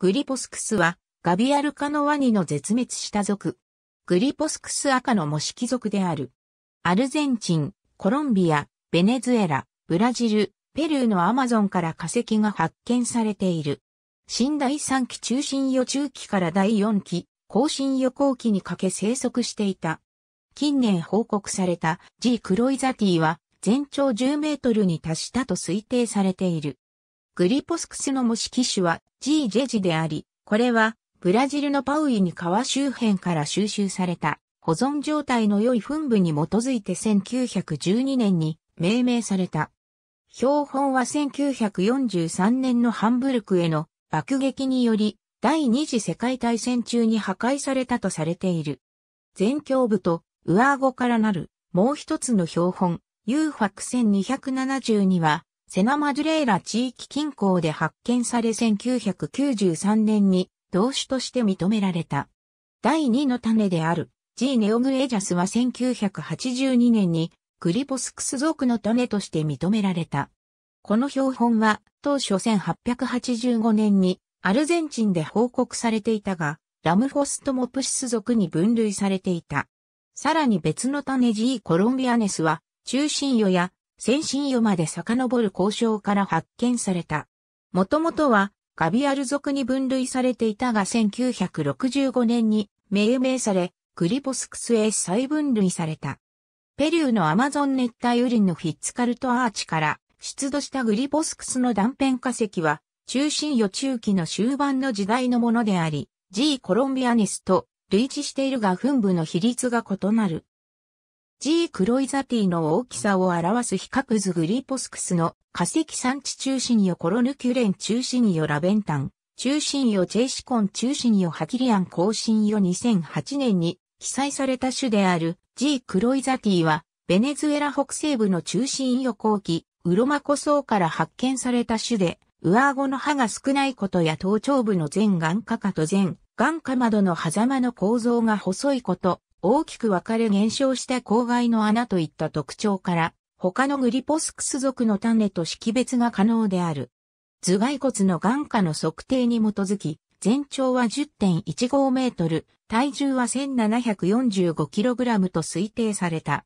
グリポスクスは、ガビアルカのワニの絶滅した族。グリポスクス赤の模式族である。アルゼンチン、コロンビア、ベネズエラ、ブラジル、ペルーのアマゾンから化石が発見されている。新第3期中心予中期から第4期、後進予後期にかけ生息していた。近年報告された G クロイザティは全長10メートルに達したと推定されている。グリポスクスの模式種は G ジェジであり、これはブラジルのパウイに川周辺から収集された保存状態の良い墳部に基づいて1912年に命名された。標本は1943年のハンブルクへの爆撃により第二次世界大戦中に破壊されたとされている。全胸部と上顎からなるもう一つの標本 UFAC1272 はセナマドュレーラ地域近郊で発見され1993年に同種として認められた。第2の種である G ネオグエジャスは1982年にクリポスクス属の種として認められた。この標本は当初1885年にアルゼンチンで報告されていたが、ラムフォストモプシス属に分類されていた。さらに別の種 G コロンビアネスは中心与や先進湯まで遡る交渉から発見された。もともとはガビアル族に分類されていたが1965年に命名され、クリポスクスへ再分類された。ペリューのアマゾン熱帯雨林のフィッツカルトアーチから出土したグリポスクスの断片化石は中心予中期の終盤の時代のものであり、G コロンビアネスと類似しているが分布の比率が異なる。G クロイザティの大きさを表す比較図グリポスクスの化石産地中心よコロヌキュレン中心よラベンタン、中心よチェイシコン中心よハキリアン更新よ2008年に記載された種である G クロイザティはベネズエラ北西部の中心よ後期、ウロマコ層から発見された種で、上顎の歯が少ないことや頭頂部の全眼下下と全眼下窓の狭間の構造が細いこと、大きく分かれ減少した公害の穴といった特徴から、他のグリポスクス属の種と識別が可能である。頭蓋骨の眼下の測定に基づき、全長は10.15メートル、体重は1 7 4 5ラムと推定された。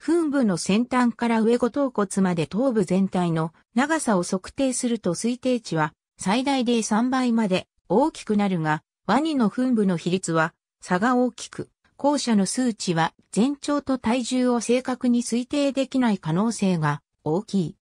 噴部の先端から上後頭骨まで頭部全体の長さを測定すると推定値は最大で3倍まで大きくなるが、ワニの噴部の比率は差が大きく、校舎の数値は全長と体重を正確に推定できない可能性が大きい。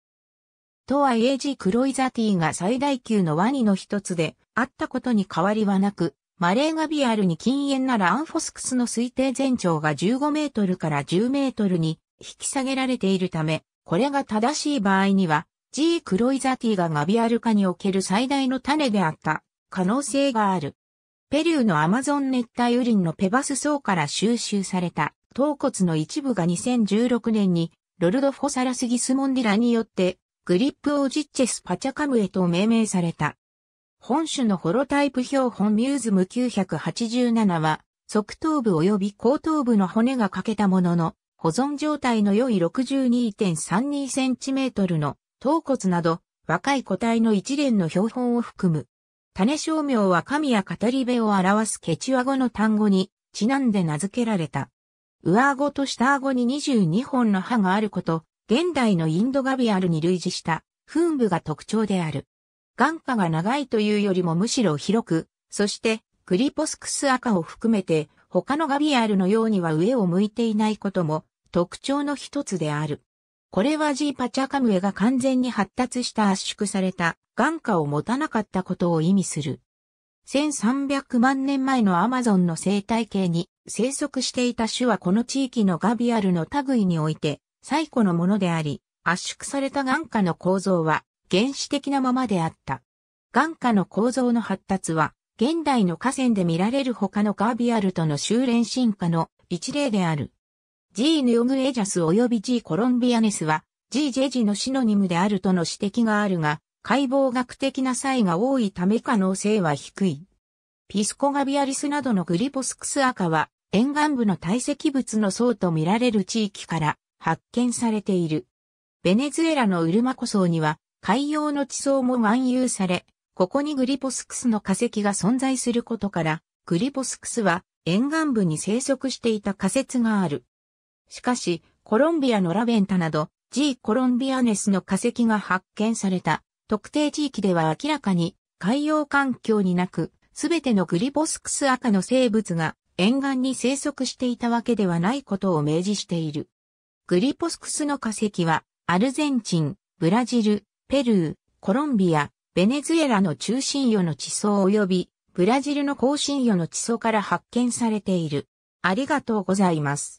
とはいえ、g クロイザティが最大級のワニの一つであったことに変わりはなく、マレーガビアルに禁煙ならアンフォスクスの推定全長が15メートルから10メートルに引き下げられているため、これが正しい場合には、G クロイザティがガビアル化における最大の種であった可能性がある。ペリューのアマゾン熱帯雨林のペバス層から収集された頭骨の一部が2016年にロルドフォサラスギスモンディラによってグリップオージッチェスパチャカムエと命名された。本種のホロタイプ標本ミューズム987は側頭部及び後頭部の骨が欠けたものの保存状態の良い 62.32cm の頭骨など若い個体の一連の標本を含む。種商名は神や語り部を表すケチワ語の単語にちなんで名付けられた。上顎と下顎に22本の歯があること、現代のインドガビアルに類似した、噴部が特徴である。眼下が長いというよりもむしろ広く、そして、クリポスクス赤を含めて、他のガビアルのようには上を向いていないことも特徴の一つである。これはジーパチャカムエが完全に発達した圧縮された眼下を持たなかったことを意味する。1300万年前のアマゾンの生態系に生息していた種はこの地域のガビアルの類において最古のものであり、圧縮された眼下の構造は原始的なままであった。眼下の構造の発達は現代の河川で見られる他のガビアルとの修練進化の一例である。ジー・ヌオグエジャス及び G コロンビアネスは G ジェジのシノニムであるとの指摘があるが、解剖学的な差異が多いため可能性は低い。ピスコガビアリスなどのグリポスクス赤は沿岸部の堆積物の層と見られる地域から発見されている。ベネズエラのウルマ湖層には海洋の地層も含有され、ここにグリポスクスの化石が存在することから、グリポスクスは沿岸部に生息していた仮説がある。しかし、コロンビアのラベンタなど、G コロンビアネスの化石が発見された特定地域では明らかに海洋環境になく、すべてのグリボスクス赤の生物が沿岸に生息していたわけではないことを明示している。グリポスクスの化石は、アルゼンチン、ブラジル、ペルー、コロンビア、ベネズエラの中心魚の地層及び、ブラジルの後深魚の地層から発見されている。ありがとうございます。